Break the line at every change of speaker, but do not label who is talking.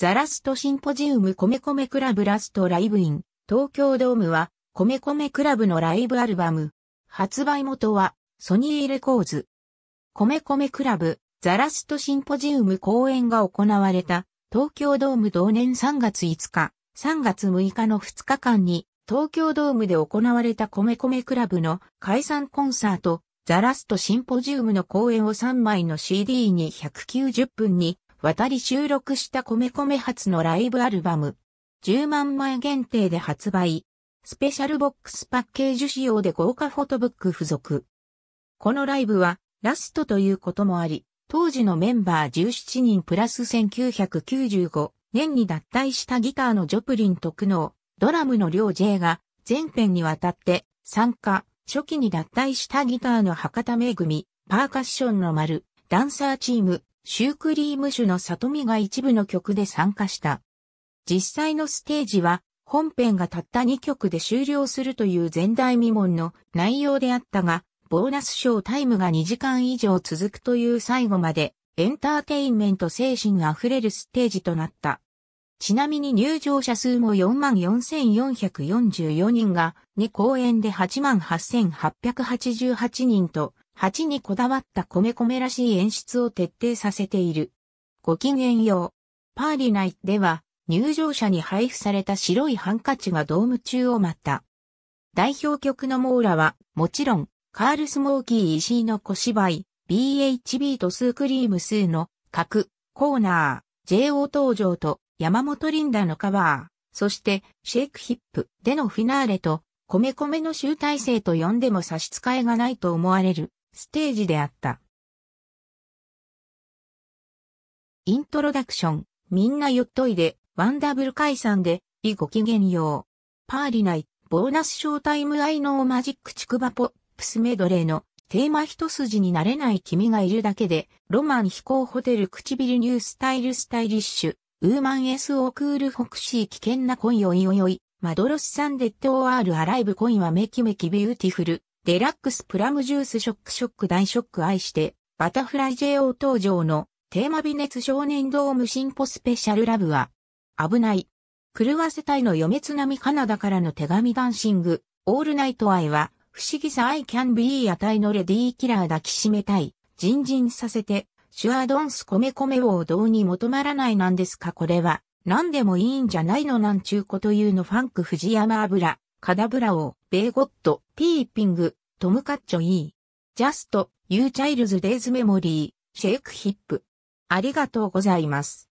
ザラストシンポジウムコメコメクラブラストライブイン、東京ドームは、コメコメクラブのライブアルバム。発売元は、ソニーレコーズ。コメコメクラブ、ザラストシンポジウム公演が行われた、東京ドーム同年3月5日、3月6日の2日間に、東京ドームで行われたコメコメクラブの解散コンサート、ザラストシンポジウムの公演を3枚の CD に190分に渡り収録した米米初のライブアルバム。10万枚限定で発売。スペシャルボックスパッケージ仕様で豪華フォトブック付属。このライブはラストということもあり、当時のメンバー17人プラス1995年に脱退したギターのジョプリンと苦ドラムの両 J が全編にわたって参加、初期に脱退したギターの博多めぐみ、パーカッションの丸、ダンサーチーム、シュークリーム種の里見が一部の曲で参加した。実際のステージは本編がたった2曲で終了するという前代未聞の内容であったが、ボーナスショータイムが2時間以上続くという最後までエンターテインメント精神あふれるステージとなった。ちなみに入場者数も44,444人が2公演で88,888人と蜂にこだわった米米らしい演出を徹底させている。ごきげんよう。パーリナイでは、入場者に配布された白いハンカチがドーム中を待った。代表曲のモーラは、もちろん、カールスモーキーシーの小芝居、BHB とスークリームスーの、各、コーナー、JO 登場と、山本リンダのカバー、そして、シェイクヒップでのフィナーレと、米米の集大成と呼んでも差し支えがないと思われる。ステージであった。イントロダクション、みんなよっといで、ワンダブル解散で、いごきげんよう。パーリナイ、ボーナスショータイム愛のマジックチクバポップスメドレーのテーマ一筋になれない君がいるだけで、ロマン飛行ホテル唇ニュースタイルスタイリッシュ、ウーマン S オクールフォクシー危険な恋よいよいよい、マドロスサンデッドオーアールアライブ恋はめきめきビューティフル、デラックスプラムジュースショックショック大ショック愛して、バタフライ JO 登場のテーマ微熱少年ドーム進歩スペシャルラブは、危ない。狂わせたいの嫁津波カナダからの手紙ダンシング、オールナイト愛は、不思議さ I can be やたいのレディーキラー抱きしめたい、人んさせて、シュアドンスココメをどうに求まらないなんですかこれは、何でもいいんじゃないのなんちゅうこと言うのファンク藤山油。カダブラオベーゴット、ピーピング、トムカッチョイー、ジャスト、ユーチャイルズデイズメモリー、シェイクヒップ。ありがとうございます。